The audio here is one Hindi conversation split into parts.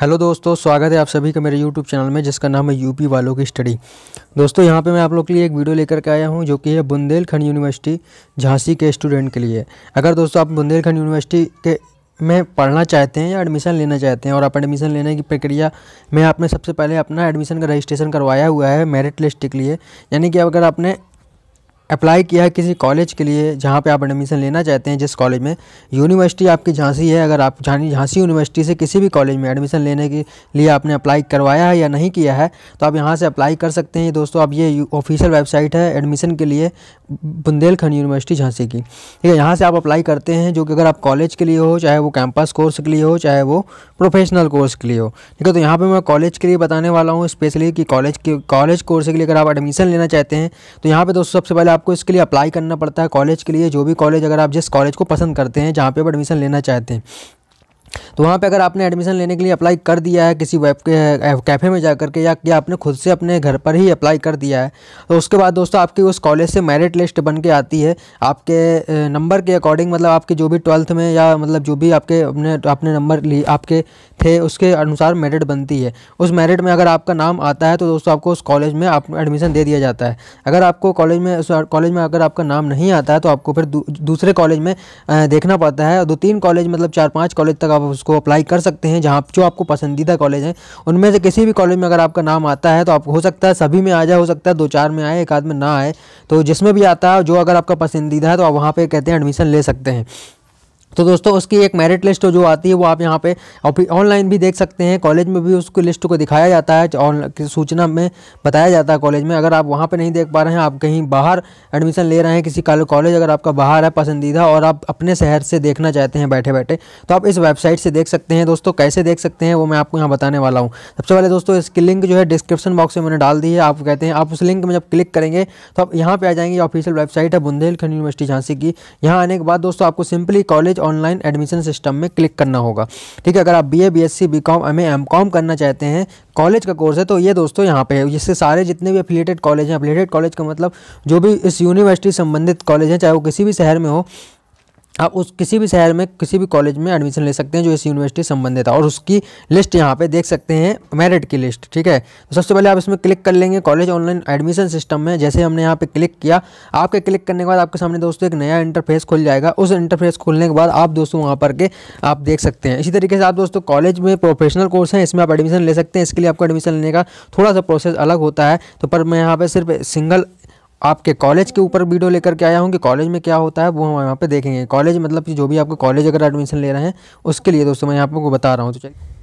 हेलो दोस्तों स्वागत है आप सभी का मेरे यूट्यूब चैनल में जिसका नाम है यूपी वालों की स्टडी दोस्तों यहाँ पे मैं आप लोग के लिए एक वीडियो लेकर के आया हूँ जो कि है बुंदेलखंड यूनिवर्सिटी झांसी के स्टूडेंट के लिए अगर दोस्तों आप बुंदेलखंड यूनिवर्सिटी के में पढ़ना चाहते हैं या एडमिशन लेना चाहते हैं और आप एडमिशन लेने की प्रक्रिया में आपने सबसे पहले अपना एडमिशन का रजिस्ट्रेशन करवाया हुआ है मेरिट लिस्ट के लिए यानी कि अगर आपने अप्लाई किया है किसी कॉलेज के लिए जहाँ पे आप एडमिशन लेना चाहते हैं जिस कॉलेज में यूनिवर्सिटी आपकी झांसी है अगर आप झांसी यूनिवर्सिटी से किसी भी कॉलेज में एडमिशन लेने के लिए आपने अप्लाई करवाया है या नहीं किया है तो आप यहाँ से अप्लाई कर सकते हैं दोस्तों अब ये ऑफिशियल वेबसाइट है एडमिशन के लिए बुंदेलखंड यूनिवर्सिटी झांसी की ठीक है यहाँ से आप अप्लाई करते हैं जो कि अगर आप कॉलेज के लिए हो चाहे वो कैंपस कोर्स के लिए हो चाहे वो प्रोफेशनल कोर्स के लिए हो ठीक है तो यहाँ पर मैं कॉलेज के लिए बताने वाला हूँ स्पेशली कि कॉलेज के कॉलेज कोर्स के लिए अगर आप एडमिशन लेना चाहते हैं तो यहाँ पर दोस्तों सबसे पहले आपको इसके लिए अप्लाई करना पड़ता है कॉलेज के लिए जो भी कॉलेज अगर आप जिस कॉलेज को पसंद करते हैं जहाँ पर एडमिशन लेना चाहते हैं तो वहाँ पे अगर आपने एडमिशन लेने के लिए अप्लाई कर दिया है किसी वेब के कैफ़े में जा कर के या कि आपने खुद से अपने घर पर ही अप्लाई कर दिया है तो उसके बाद दोस्तों आपकी उस कॉलेज से मेरिट लिस्ट बन के आती है आपके नंबर के अकॉर्डिंग मतलब आपके जो भी ट्वेल्थ में या मतलब जो भी आपके अपने अपने नंबर लिए आपके थे उसके अनुसार मेरिट बनती है उस मेरिट में अगर आपका नाम आता है तो दोस्तों आपको उस कॉलेज में आप एडमिशन दे दिया जाता है अगर आपको कॉलेज में कॉलेज में अगर आपका नाम नहीं आता है तो आपको फिर दू, दूसरे कॉलेज में देखना पड़ता है दो तीन कॉलेज मतलब चार पाँच कॉलेज तक आप उसको अप्लाई कर सकते हैं जहाँ जो आपको पसंदीदा कॉलेज हैं उनमें से किसी भी कॉलेज में अगर आपका नाम आता है तो आप हो सकता है सभी में आ जाए हो सकता है दो चार में आए एक आध में ना आए तो जिसमें भी आता है जो अगर आपका पसंदीदा है तो आप वहाँ पर कहते हैं एडमिशन ले सकते हैं तो दोस्तों उसकी एक मेरिट लिस्ट जो आती है वो आप यहाँ पे ऑनलाइन भी देख सकते हैं कॉलेज में भी उसकी लिस्ट को दिखाया जाता है सूचना में बताया जाता है कॉलेज में अगर आप वहाँ पे नहीं देख पा रहे हैं आप कहीं बाहर एडमिशन ले रहे हैं किसी कॉलेज अगर आपका बाहर है पसंदीदा और आप अपने शहर से देखना चाहते हैं बैठे बैठे तो आप इस वेबसाइट से देख सकते हैं दोस्तों कैसे देख सकते हैं वो मैं आपको यहाँ बताने वाला हूँ सबसे पहले दोस्तों इसकी लिंक जो है डिस्क्रिप्शन बॉक्स में मैंने डाल दी है आप कहते हैं आप उस लिंक में जब क्लिक करेंगे तो आप यहाँ पर आ जाएंगे ऑफिशियल वेबसाइट है बुंदेलखंड यूनिवर्सिटी झांसी की यहाँ आने के बाद दोस्तों आपको simply college online admission system में क्लिक करना होगा ठीक है अगर आप B A B S C B com M M com करना चाहते हैं कॉलेज का कोर्स है तो ये दोस्तों यहाँ पे है जिससे सारे जितने भी अफिलेटेड कॉलेज हैं अफिलेटेड कॉलेज का मतलब जो भी इस यूनिवर्सिटी संबंधित कॉलेज हैं चाहे वो किसी भी शहर में हो आप उस किसी भी शहर में किसी भी कॉलेज में एडमिशन ले सकते हैं जो इस यूनिवर्सिटी संबंधित है और उसकी लिस्ट यहाँ पे देख सकते हैं मेरिट की लिस्ट ठीक है तो सबसे पहले आप इसमें क्लिक कर लेंगे कॉलेज ऑनलाइन एडमिशन सिस्टम में जैसे हमने यहाँ पे क्लिक किया आपके क्लिक करने के बाद आपके सामने दोस्तों एक नया इंटरफेस खुल जाएगा उस इंटरफेस खुलने के बाद आप दोस्तों वहाँ पर के आप देख सकते हैं इसी तरीके से आप दोस्तों कॉलेज में प्रोफेशनल कोर्स हैं इसमें आप एडमिशन ले सकते हैं इसके लिए आपको एडमिशन लेने का थोड़ा सा प्रोसेस अलग होता है तो पर मैं यहाँ पर सिर्फ सिंगल आपके कॉलेज के ऊपर वीडियो लेकर के आया हूँ कि कॉलेज में क्या होता है वो हम यहाँ पे देखेंगे कॉलेज मतलब कि जो भी आपको कॉलेज अगर एडमिशन ले रहे हैं उसके लिए दोस्तों मैं यहाँ आपको बता रहा हूँ तो चलिए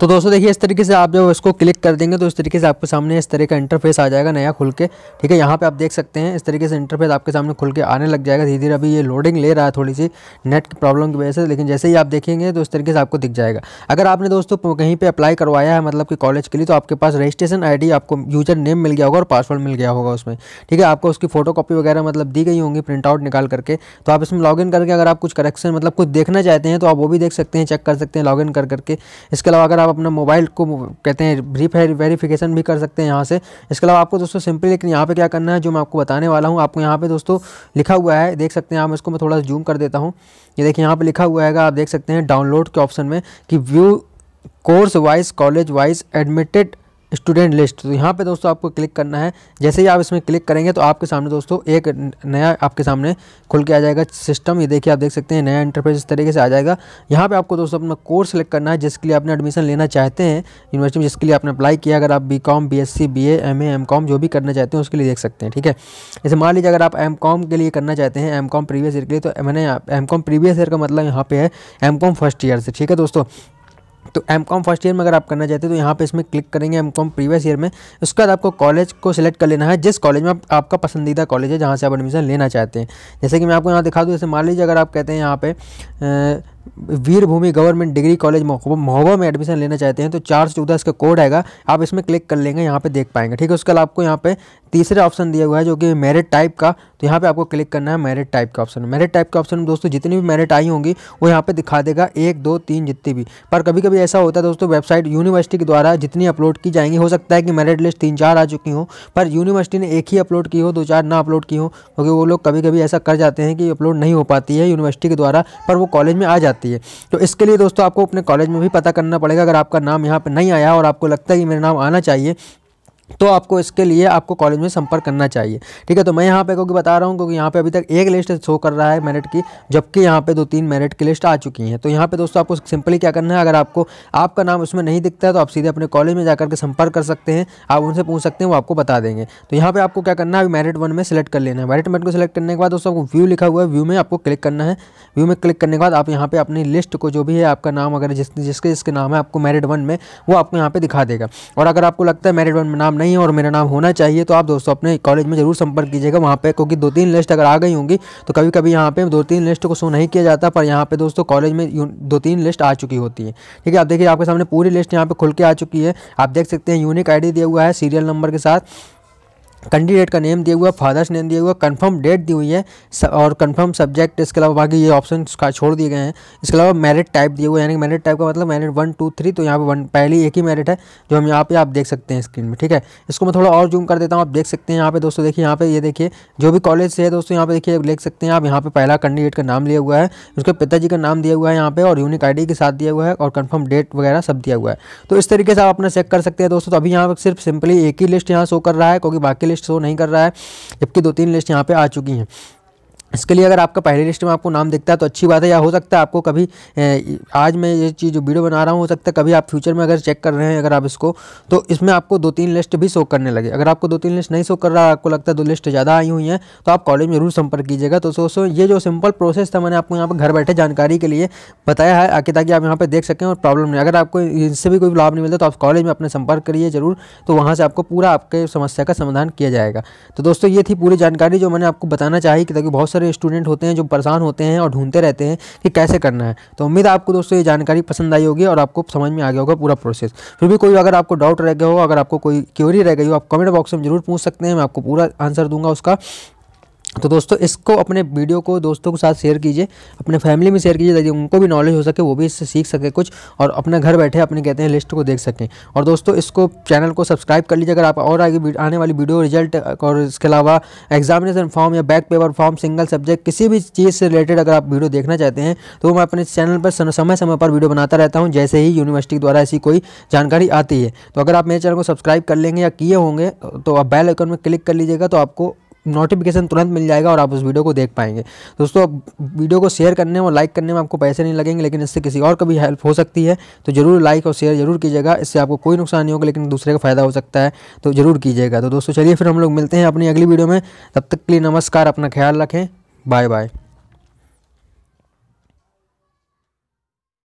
तो दोस्तों देखिए इस तरीके से आप जब इसको क्लिक कर देंगे तो इस तरीके से आपके सामने इस तरह का इंटरफेस आ जाएगा नया खुल के ठीक है यहाँ पे आप देख सकते हैं इस तरीके से इंटरफेस आपके सामने खुल के आने लग जाएगा धीरे धीरे अभी ये लोडिंग ले रहा है थोड़ी सी नेट की प्रॉब्लम की वजह से लेकिन जैसे ही आप देखेंगे तो इस तरीके से आपको दिख जाएगा अगर आपने दोस्तों कहीं पर अप्लाई करवाया है मतलब कि कॉलेज के लिए तो आपके पास रजिस्ट्रेशन आई आपको यूजर नेम मिल गया होगा और पासवर्ड मिल गया होगा उसमें ठीक है आपको उसकी फोटो वगैरह मतलब दी गई होंगी प्रिंट आउट निकाल करके तो आप इसमें इन करके अगर आप कुछ करेक्शन मतलब कुछ देखना चाहते हैं तो आप वो भी देख सकते हैं चेक कर सकते हैं लॉग कर करके इसके अलावा अगर आप अपना मोबाइल को कहते हैं ब्रीफ वेरीफिकेशन भी कर सकते हैं यहाँ से इसके अलावा आपको दोस्तों सिंपली लेकिन यहाँ पे क्या करना है जो मैं आपको बताने वाला हूँ आपको यहाँ पे दोस्तों लिखा हुआ है देख सकते हैं आप इसको मैं थोड़ा जूम कर देता हूँ ये देखिए यहाँ पर लिखा हुआ है आप देख सकते हैं डाउनलोड के ऑप्शन में कि view course wise college wise admitted student list तो यहाँ पे दोस्तों आपको क्लिक करना है जैसे ही आप इसमें क्लिक करेंगे तो आपके सामने दोस्तों एक नया आपके सामने खुल के आ जाएगा सिस्टम ये देखिए आप देख सकते हैं नया इंटरफेस इस तरीके से आ जाएगा यहाँ पे आपको दोस्तों अपना कोर्स सेलेक्ट करना है जिसके लिए आपने एडमिशन लेना चाहते हैं यूनिवर्सिटी में जिसके लिए आपने अप्लाई किया अगर आप B com B S C B M A M com जो भी करना चाहते हैं उसके लिए देख सकते हैं ठीक है जैसे मान लीजिए अगर आप एम कॉम के लिए करना चाहते हैं एम कॉम प्रीवियस ईयर के लिए तो मैंने एम कॉम प्रीवियस ईयर का मतलब यहाँ पे है एम कॉम फर्स्ट ईयर से ठीक है दोस्तों तो एम कॉम फर्स्ट ईयर में अगर आप करना चाहते हैं तो यहाँ पे इसमें क्लिक करेंगे एम कॉम प्रीवियस ईयर में उसके बाद आपको कॉलेज को सिलेक्ट कर लेना है जिस कॉलेज में आप, आपका पसंदीदा कॉलेज है जहाँ से आप एडमिशन लेना चाहते हैं जैसे कि मैं आपको यहाँ दिखा दूँ जैसे मान लीजिए अगर आप कहते हैं यहाँ पे Veerbhumi government degree college Mahoba में एडमिशन लेना चाहते हैं तो चार चौदह इसका कोड आएगा आप इसमें क्लिक कर लेंगे यहाँ पे देख पाएंगे ठीक है उसके अलावा आपको यहाँ पे तीसरा ऑप्शन दिया हुआ है जो कि मेरिट टाइप का तो यहाँ पे आपको क्लिक करना है मेरिट टाइप का ऑप्शन मेरिट टाइप के ऑप्शन में दोस्तों जितनी भी मेरिट आई होंगी वो यहाँ पे दिखा देगा एक दो तीन जितनी भी पर कभी कभी ऐसा होता है दोस्तों वेबसाइट यूनिवर्सिटी के द्वारा जितनी अपलोड की जाएंगी हो सकता है कि मेरिट लिस्ट तीन चार आ चुकी हो पर यूनिवर्सिटी ने एक ही अपलोड की हो दो चार ना अपलोड की हो क्योंकि वो लोग कभी कभी ऐसा कर जाते हैं कि अपलोड नहीं हो पाती है यूनिवर्सिटी के द्वारा पर वो कॉलेज में आ जाते जाती है तो इसके लिए दोस्तों आपको अपने कॉलेज में भी पता करना पड़ेगा अगर आपका नाम यहाँ पर नहीं आया और आपको लगता है कि मेरा नाम आना चाहिए तो आपको इसके लिए आपको कॉलेज में संपर्क करना चाहिए ठीक है तो मैं यहाँ पे क्योंकि बता रहा हूँ क्योंकि यहाँ पे अभी तक एक लिस्ट शो कर रहा है मेरिट की जबकि यहाँ पे दो तीन मेरिट की लिस्ट आ चुकी हैं तो यहाँ पे दोस्तों आपको सिंपली क्या करना है अगर आपको आपका नाम उसमें नहीं दिखता है तो आप सीधे अपने कॉलेज में जाकर के संपर्क कर सकते हैं आप उनसे पूछ सकते हैं वो आपको बता देंगे तो यहाँ पर आपको क्या करना है अभी मेरिट वन में सेलेक्ट कर लेना है मेरिट वन को सिलेक्ट करने के बाद दोस्तों आपको व्यू लिखा हुआ है व्यू में आपको क्लिक करना है व्यू में क्लिक करने के बाद आप यहाँ पर अपनी लिस्ट को जो भी है आपका नाम अगर जिस जिसके जिसके नाम है आपको मेरिट वन में वो आपको यहाँ पर दिखा देगा और अगर आपको लगता है मेरिट वन में नाम नहीं है और मेरा नाम होना चाहिए तो आप दोस्तों अपने कॉलेज में ज़रूर संपर्क कीजिएगा वहाँ पे क्योंकि दो तीन लिस्ट अगर आ गई होंगी तो कभी कभी यहाँ पे दो तीन लिस्ट को शो नहीं किया जाता पर यहाँ पे दोस्तों कॉलेज में दो तीन लिस्ट आ चुकी होती है ठीक है आप देखिए आपके सामने पूरी लिस्ट यहाँ पर खुल के आ चुकी है आप देख सकते हैं यूनिक आई दिया हुआ है सीरियल नंबर के साथ कैंडिडेट का नेम दिया हुआ फादर्स नेम दिया हुआ कंफर्म डेट दी हुई है और कंफर्म सब्जेक्ट इसके अलावा बाकी ये ऑप्शन छोड़ दिए गए हैं इसके अलावा मेरिट टाइप दिए हुए यानी कि मेरिट टाइप का मतलब मेरिट वन टू थ्री तो यहाँ पे वन पहली एक ही मेरिट है जो हम यहाँ पे आप देख सकते हैं स्क्रीन में ठीक है इसको मैं थोड़ा और जूम कर देता हूँ आप देख सकते हैं यहाँ पे दोस्तों देखिए यहाँ पे ये देखिए जो भी कॉलेज से है दोस्तों यहाँ पे देखिए देख सकते हैं आप यहाँ पे पहला कैंडिडेट का नाम लिया हुआ है उसके पिताजी का नाम दिया हुआ है यहाँ पे और यूनिक आई के साथ दिया हुआ है और कन्फर्म डेट वगैरह सब दिया हुआ है तो इस तरीके से आप अपना चेक कर सकते हैं दोस्तों तो अभी यहाँ पर सिर्फ सिंपली एक ही लिस्ट यहाँ शो कर रहा है क्योंकि बाकी लिस्ट शो नहीं कर रहा है जबकि दो तीन लिस्ट यहाँ पर आ चुकी हैं इसके लिए अगर आपका पहले लिस्ट में आपको नाम दिखता है तो अच्छी बात है या हो सकता है आपको कभी आज मैं ये चीज़ जो वीडियो बना रहा हूँ हो सकता है कभी आप फ्यूचर में अगर चेक कर रहे हैं अगर आप इसको तो इसमें आपको दो तीन लिस्ट भी शो करने लगे अगर आपको दो तीन लिस्ट नहीं शो कर रहा आपको लगता है दो लिस्ट ज़्यादा आई हुई हैं तो आप कॉलेज में जरूर संपर्क कीजिएगा तो सो सो ये जो सिंपल प्रोसेस था मैंने आपको यहाँ पर घर बैठे जानकारी के लिए बताया है आके ताकि आप यहाँ पर देख सकें और प्रॉब्लम नहीं अगर आपको इससे भी कोई लाभ नहीं मिलता तो आप कॉलेज में अपने संपर्क करिए ज़रूर तो वहाँ से आपको पूरा आपके समस्या का समाधान किया जाएगा तो दोस्तों ये थी पूरी जानकारी जो मैंने आपको बताना चाहिए कि ताकि बहुत सारे स्टूडेंट होते हैं जो परेशान होते हैं और ढूंढते रहते हैं कि कैसे करना है तो उम्मीद है आपको दोस्तों ये जानकारी पसंद आई होगी और आपको समझ में आ गया होगा पूरा प्रोसेस फिर भी कोई अगर आपको डाउट रह गया हो अगर आपको कोई क्यूरी रह गई हो आप कमेंट बॉक्स में जरूर पूछ सकते हैं मैं आपको पूरा आंसर दूंगा उसका तो दोस्तों इसको अपने वीडियो को दोस्तों के साथ शेयर कीजिए अपने फैमिली में शेयर कीजिए ताकि उनको भी नॉलेज हो सके वो भी इससे सीख सके कुछ और अपने घर बैठे अपने कहते हैं लिस्ट को देख सकें और दोस्तों इसको चैनल को सब्सक्राइब कर लीजिए अगर आप और आगे आने वाली वीडियो रिजल्ट और इसके अलावा एग्जामिनेशन फॉर्म या back paper form single subject किसी भी चीज़ से रिलेटेड अगर आप वीडियो देखना चाहते हैं तो मैं अपने चैनल पर समय समय पर वीडियो बनाता रहता हूँ जैसे ही यूनिवर्सिटी द्वारा ऐसी कोई जानकारी आती है तो अगर आप मेरे चैनल को सब्सक्राइब कर लेंगे या किए होंगे तो आप बैल आइकन में क्लिक कर लीजिएगा तो आपको नोटिफिकेशन तुरंत मिल जाएगा और आप उस वीडियो को देख पाएंगे दोस्तों वीडियो को शेयर करने और लाइक करने में आपको पैसे नहीं लगेंगे लेकिन इससे किसी और का भी हेल्प हो सकती है तो ज़रूर लाइक और शेयर जरूर कीजिएगा इससे आपको कोई नुकसान नहीं होगा लेकिन दूसरे का फायदा हो सकता है तो ज़रूर कीजिएगा तो दोस्तों चलिए फिर हम लोग मिलते हैं अपनी अगली वीडियो में तब तक के लिए नमस्कार अपना ख्याल रखें बाय बाय